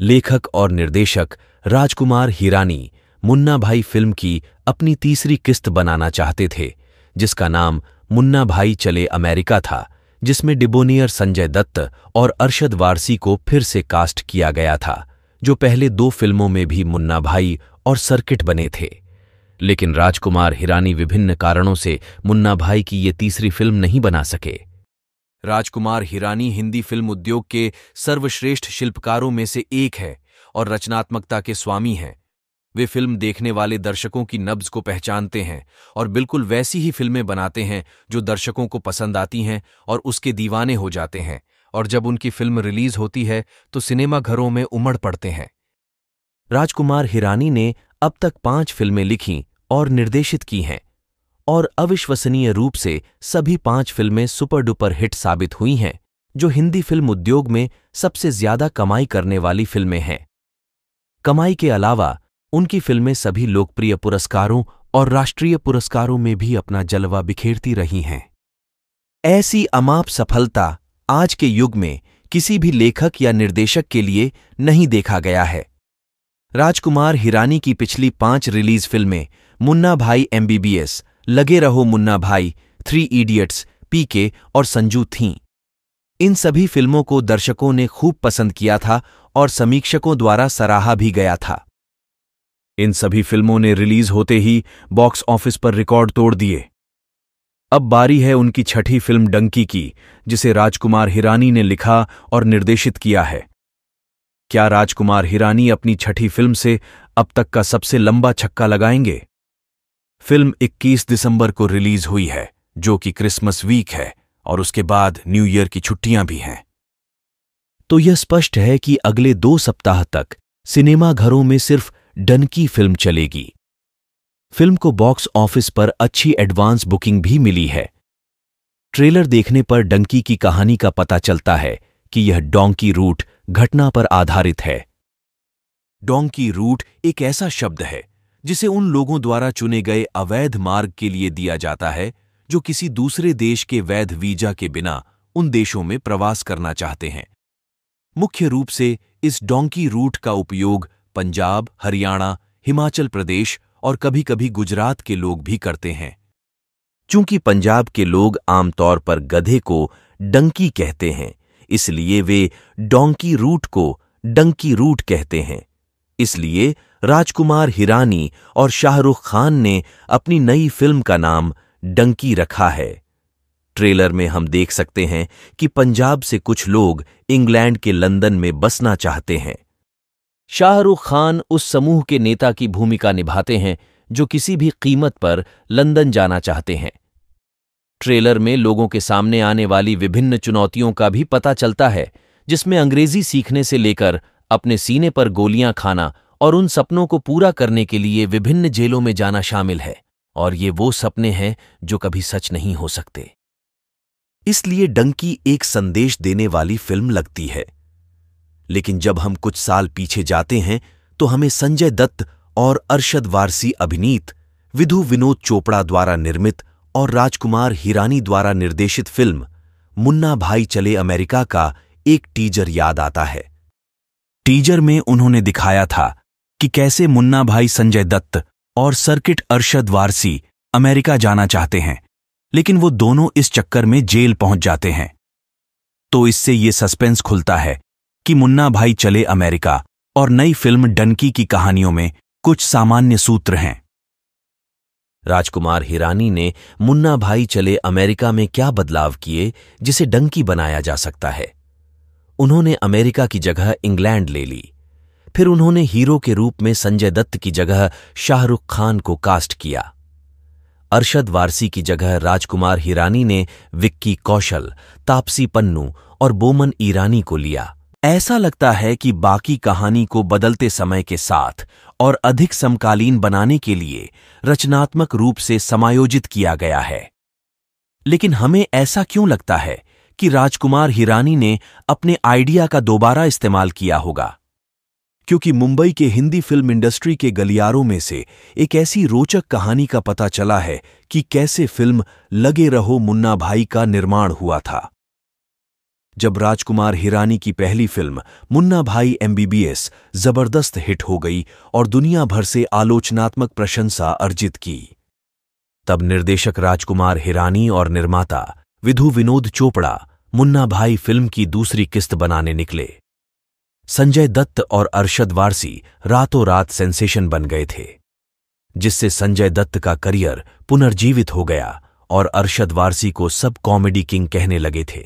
लेखक और निर्देशक राजकुमार हिरानी मुन्ना भाई फिल्म की अपनी तीसरी किस्त बनाना चाहते थे जिसका नाम मुन्ना भाई चले अमेरिका था जिसमें डिबोनियर संजय दत्त और अरशद वारसी को फिर से कास्ट किया गया था जो पहले दो फिल्मों में भी मुन्ना भाई और सर्किट बने थे लेकिन राजकुमार हिरानी विभिन्न कारणों से मुन्ना भाई की ये तीसरी फिल्म नहीं बना सके राजकुमार हिरानी हिंदी फिल्म उद्योग के सर्वश्रेष्ठ शिल्पकारों में से एक है और रचनात्मकता के स्वामी हैं वे फिल्म देखने वाले दर्शकों की नब्ज को पहचानते हैं और बिल्कुल वैसी ही फिल्में बनाते हैं जो दर्शकों को पसंद आती हैं और उसके दीवाने हो जाते हैं और जब उनकी फिल्म रिलीज होती है तो सिनेमाघरों में उमड़ पड़ते हैं राजकुमार हिरानी ने अब तक पांच फिल्में लिखी और निर्देशित की हैं और अविश्वसनीय रूप से सभी पांच फिल्में सुपर डुपर हिट साबित हुई हैं जो हिंदी फिल्म उद्योग में सबसे ज्यादा कमाई करने वाली फिल्में हैं कमाई के अलावा उनकी फिल्में सभी लोकप्रिय पुरस्कारों और राष्ट्रीय पुरस्कारों में भी अपना जलवा बिखेरती रही हैं ऐसी अमाप सफलता आज के युग में किसी भी लेखक या निर्देशक के लिए नहीं देखा गया है राजकुमार हिरानी की पिछली पांच रिलीज फिल्में मुन्ना भाई एमबीबीएस लगे रहो मुन्ना भाई थ्री इडियट्स पीके और संजू थीं इन सभी फिल्मों को दर्शकों ने खूब पसंद किया था और समीक्षकों द्वारा सराहा भी गया था इन सभी फिल्मों ने रिलीज होते ही बॉक्स ऑफिस पर रिकॉर्ड तोड़ दिए अब बारी है उनकी छठी फिल्म डंकी की जिसे राजकुमार हिरानी ने लिखा और निर्देशित किया है क्या राजकुमार हिरानी अपनी छठी फिल्म से अब तक का सबसे लंबा छक्का लगाएंगे फिल्म 21 दिसंबर को रिलीज हुई है जो कि क्रिसमस वीक है और उसके बाद न्यू ईयर की छुट्टियां भी हैं तो यह स्पष्ट है कि अगले दो सप्ताह तक सिनेमा घरों में सिर्फ डनकी फिल्म चलेगी फिल्म को बॉक्स ऑफिस पर अच्छी एडवांस बुकिंग भी मिली है ट्रेलर देखने पर डंकी की कहानी का पता चलता है कि यह डोंकी रूट घटना पर आधारित है डोंकी रूट एक ऐसा शब्द है जिसे उन लोगों द्वारा चुने गए अवैध मार्ग के लिए दिया जाता है जो किसी दूसरे देश के वैध वीजा के बिना उन देशों में प्रवास करना चाहते हैं मुख्य रूप से इस डोंकी रूट का उपयोग पंजाब हरियाणा हिमाचल प्रदेश और कभी कभी गुजरात के लोग भी करते हैं चूंकि पंजाब के लोग आमतौर पर गधे को डंकी कहते हैं इसलिए वे डोंकी रूट को डंकी रूट कहते हैं इसलिए राजकुमार हिरानी और शाहरुख खान ने अपनी नई फिल्म का नाम डंकी रखा है ट्रेलर में हम देख सकते हैं कि पंजाब से कुछ लोग इंग्लैंड के लंदन में बसना चाहते हैं शाहरुख खान उस समूह के नेता की भूमिका निभाते हैं जो किसी भी कीमत पर लंदन जाना चाहते हैं ट्रेलर में लोगों के सामने आने वाली विभिन्न चुनौतियों का भी पता चलता है जिसमें अंग्रेजी सीखने से लेकर अपने सीने पर गोलियां खाना और उन सपनों को पूरा करने के लिए विभिन्न जेलों में जाना शामिल है और ये वो सपने हैं जो कभी सच नहीं हो सकते इसलिए डंकी एक संदेश देने वाली फिल्म लगती है लेकिन जब हम कुछ साल पीछे जाते हैं तो हमें संजय दत्त और अरशद वारसी अभिनीत विधु विनोद चोपड़ा द्वारा निर्मित और राजकुमार हिरानी द्वारा निर्देशित फिल्म मुन्ना भाई चले अमेरिका का एक टीजर याद आता है टीजर में उन्होंने दिखाया था कि कैसे मुन्ना भाई संजय दत्त और सर्किट अरशद वारसी अमेरिका जाना चाहते हैं लेकिन वो दोनों इस चक्कर में जेल पहुंच जाते हैं तो इससे ये सस्पेंस खुलता है कि मुन्ना भाई चले अमेरिका और नई फिल्म डनकी की कहानियों में कुछ सामान्य सूत्र हैं राजकुमार हिरानी ने मुन्ना भाई चले अमेरिका में क्या बदलाव किए जिसे डंकी बनाया जा सकता है उन्होंने अमेरिका की जगह इंग्लैंड ले ली फिर उन्होंने हीरो के रूप में संजय दत्त की जगह शाहरुख खान को कास्ट किया अरशद वारसी की जगह राजकुमार हिरानी ने विक्की कौशल तापसी पन्नू और बोमन ईरानी को लिया ऐसा लगता है कि बाकी कहानी को बदलते समय के साथ और अधिक समकालीन बनाने के लिए रचनात्मक रूप से समायोजित किया गया है लेकिन हमें ऐसा क्यों लगता है कि राजकुमार हिरानी ने अपने आइडिया का दोबारा इस्तेमाल किया होगा क्योंकि मुंबई के हिंदी फिल्म इंडस्ट्री के गलियारों में से एक ऐसी रोचक कहानी का पता चला है कि कैसे फिल्म लगे रहो मुन्ना भाई का निर्माण हुआ था जब राजकुमार हिरानी की पहली फिल्म मुन्ना भाई एमबीबीएस जबरदस्त हिट हो गई और दुनिया भर से आलोचनात्मक प्रशंसा अर्जित की तब निर्देशक राजकुमार हिरानी और निर्माता विधु विनोद चोपड़ा मुन्ना भाई फिल्म की दूसरी किस्त बनाने निकले संजय दत्त और अरशद वारसी रातों रात सेंसेशन बन गए थे जिससे संजय दत्त का करियर पुनर्जीवित हो गया और अरशद वारसी को सब कॉमेडी किंग कहने लगे थे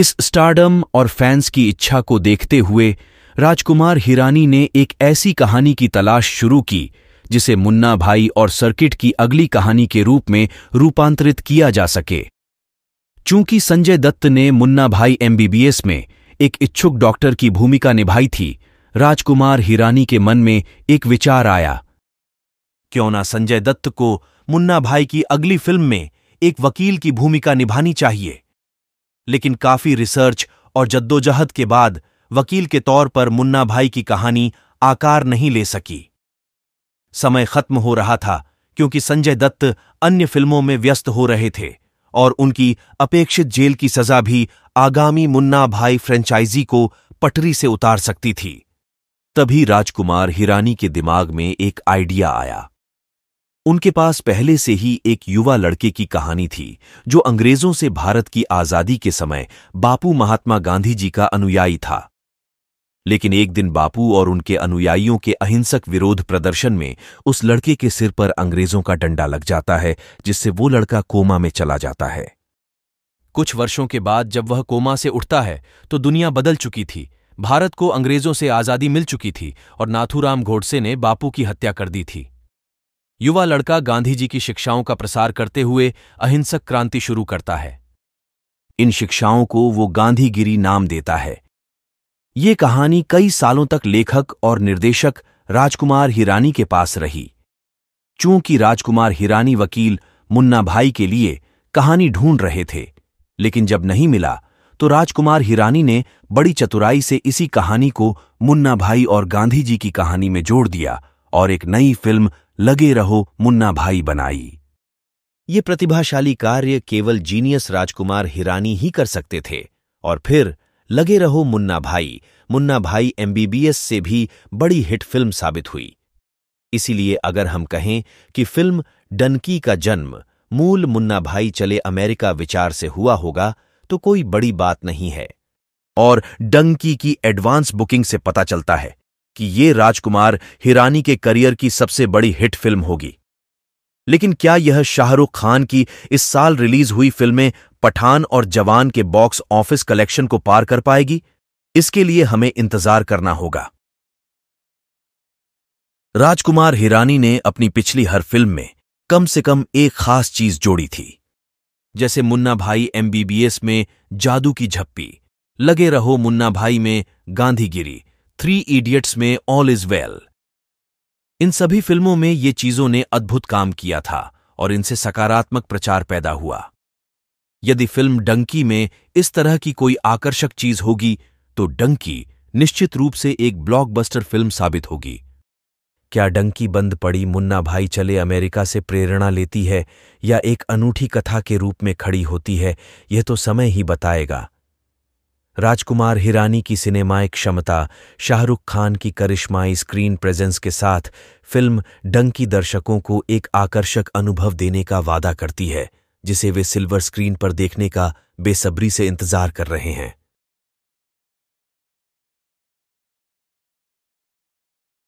इस स्टारडम और फैंस की इच्छा को देखते हुए राजकुमार हिरानी ने एक ऐसी कहानी की तलाश शुरू की जिसे मुन्ना भाई और सर्किट की अगली कहानी के रूप में रूपांतरित किया जा सके चूंकि संजय दत्त ने मुन्ना भाई एमबीबीएस में एक इच्छुक डॉक्टर की भूमिका निभाई थी राजकुमार हिरानी के मन में एक विचार आया क्यों ना संजय दत्त को मुन्ना भाई की अगली फिल्म में एक वकील की भूमिका निभानी चाहिए लेकिन काफी रिसर्च और जद्दोजहद के बाद वकील के तौर पर मुन्ना भाई की कहानी आकार नहीं ले सकी समय खत्म हो रहा था क्योंकि संजय दत्त अन्य फिल्मों में व्यस्त हो रहे थे और उनकी अपेक्षित जेल की सजा भी आगामी मुन्ना भाई फ्रेंचाइजी को पटरी से उतार सकती थी तभी राजकुमार हिरानी के दिमाग में एक आइडिया आया उनके पास पहले से ही एक युवा लड़के की कहानी थी जो अंग्रेजों से भारत की आजादी के समय बापू महात्मा गांधी जी का अनुयायी था लेकिन एक दिन बापू और उनके अनुयायियों के अहिंसक विरोध प्रदर्शन में उस लड़के के सिर पर अंग्रेजों का डंडा लग जाता है जिससे वो लड़का कोमा में चला जाता है कुछ वर्षों के बाद जब वह कोमा से उठता है तो दुनिया बदल चुकी थी भारत को अंग्रेजों से आज़ादी मिल चुकी थी और नाथूराम घोडसे ने बापू की हत्या कर दी थी युवा लड़का गांधी जी की शिक्षाओं का प्रसार करते हुए अहिंसक क्रांति शुरू करता है इन शिक्षाओं को वो गांधीगिरी नाम देता है ये कहानी कई सालों तक लेखक और निर्देशक राजकुमार हिरानी के पास रही चूंकि राजकुमार हिरानी वकील मुन्ना भाई के लिए कहानी ढूंढ रहे थे लेकिन जब नहीं मिला तो राजकुमार हिरानी ने बड़ी चतुराई से इसी कहानी को मुन्ना भाई और गांधी जी की कहानी में जोड़ दिया और एक नई फिल्म लगे रहो मुन्ना भाई बनाई ये प्रतिभाशाली कार्य केवल जीनियस राजकुमार हिरानी ही कर सकते थे और फिर लगे रहो मुन्ना भाई मुन्ना भाई एमबीबीएस से भी बड़ी हिट फिल्म साबित हुई इसीलिए अगर हम कहें कि फिल्म डनकी का जन्म मूल मुन्ना भाई चले अमेरिका विचार से हुआ होगा तो कोई बड़ी बात नहीं है और डंकी की एडवांस बुकिंग से पता चलता है कि ये राजकुमार हिरानी के करियर की सबसे बड़ी हिट फिल्म होगी लेकिन क्या यह शाहरुख खान की इस साल रिलीज हुई फिल्में पठान और जवान के बॉक्स ऑफिस कलेक्शन को पार कर पाएगी इसके लिए हमें इंतजार करना होगा राजकुमार हिरानी ने अपनी पिछली हर फिल्म में कम से कम एक खास चीज जोड़ी थी जैसे मुन्ना भाई एमबीबीएस में जादू की झप्पी लगे रहो मुन्ना भाई में गांधीगिरी थ्री इडियट्स में ऑल इज वेल इन सभी फिल्मों में ये चीजों ने अद्भुत काम किया था और इनसे सकारात्मक प्रचार पैदा हुआ यदि फिल्म डंकी में इस तरह की कोई आकर्षक चीज होगी तो डंकी निश्चित रूप से एक ब्लॉकबस्टर फिल्म साबित होगी क्या डंकी बंद पड़ी मुन्ना भाई चले अमेरिका से प्रेरणा लेती है या एक अनूठी कथा के रूप में खड़ी होती है यह तो समय ही बताएगा राजकुमार हिरानी की सिनेमाई क्षमता शाहरुख खान की करिश्माई स्क्रीन प्रेजेंस के साथ फिल्म डंग की दर्शकों को एक आकर्षक अनुभव देने का वादा करती है जिसे वे सिल्वर स्क्रीन पर देखने का बेसब्री से इंतजार कर रहे हैं